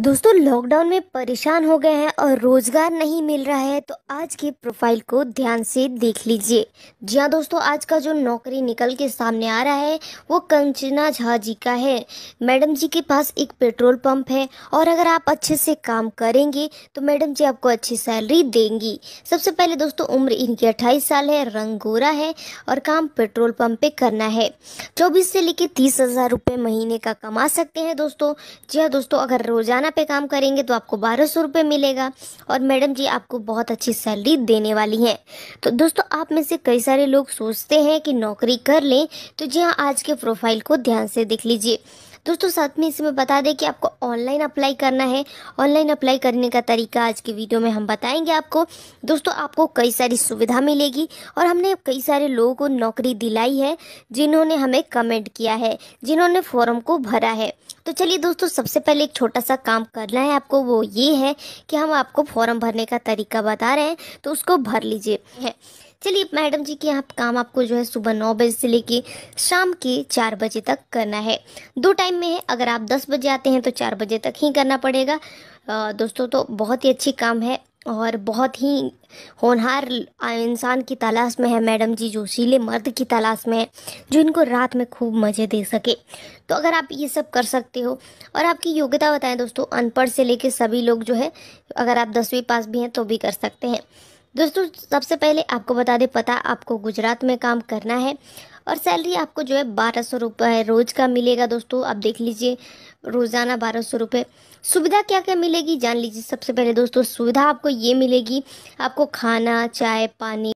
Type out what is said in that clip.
दोस्तों लॉकडाउन में परेशान हो गए हैं और रोज़गार नहीं मिल रहा है तो आज के प्रोफाइल को ध्यान से देख लीजिए जी हाँ दोस्तों आज का जो नौकरी निकल के सामने आ रहा है वो कंचना झा जी का है मैडम जी के पास एक पेट्रोल पंप है और अगर आप अच्छे से काम करेंगे तो मैडम जी आपको अच्छी सैलरी देंगी सबसे पहले दोस्तों उम्र इनकी अट्ठाईस साल है रंग गोरा है और काम पेट्रोल पंप पे करना है चौबीस से लेकर तीस हज़ार महीने का कमा सकते हैं दोस्तों जी हाँ दोस्तों अगर रोजाना रोज़ाना पे काम करेंगे तो आपको बारह सौ रुपये मिलेगा और मैडम जी आपको बहुत अच्छी सैलरी देने वाली हैं तो दोस्तों आप में से कई सारे लोग सोचते हैं कि नौकरी कर लें तो जी हाँ आज के प्रोफाइल को ध्यान से देख लीजिए दोस्तों साथ में इसमें बता दें कि आपको ऑनलाइन अप्लाई करना है ऑनलाइन अप्लाई करने का तरीका आज की वीडियो में हम बताएंगे आपको दोस्तों आपको कई सारी सुविधा मिलेगी और हमने कई सारे लोगों को नौकरी दिलाई है जिन्होंने हमें कमेंट किया है जिन्होंने फॉर्म को भरा है तो चलिए दोस्तों सबसे पहले एक छोटा सा काम करना है आपको वो ये है कि हम आपको फॉर्म भरने का तरीका बता रहे हैं तो उसको भर लीजिए चलिए मैडम जी के यहाँ काम आपको जो है सुबह नौ बजे से लेके शाम के चार बजे तक करना है दो टाइम में है अगर आप दस बजे आते हैं तो चार बजे तक ही करना पड़ेगा दोस्तों तो बहुत ही अच्छी काम है और बहुत ही होनहार इंसान की तलाश में है मैडम जी जोशीले मर्द की तलाश में है जो इनको रात में खूब मज़े दे सके तो अगर आप ये सब कर सकते हो और आपकी योग्यता बताएं दोस्तों अनपढ़ से लेकर सभी लोग जो है अगर आप दसवीं पास भी हैं तो भी कर सकते हैं दोस्तों सबसे पहले आपको बता दें पता आपको गुजरात में काम करना है और सैलरी आपको जो है बारह सौ रुपये रोज़ का मिलेगा दोस्तों आप देख लीजिए रोज़ाना बारह सौ रुपये सुविधा क्या क्या मिलेगी जान लीजिए सबसे पहले दोस्तों सुविधा आपको ये मिलेगी आपको खाना चाय पानी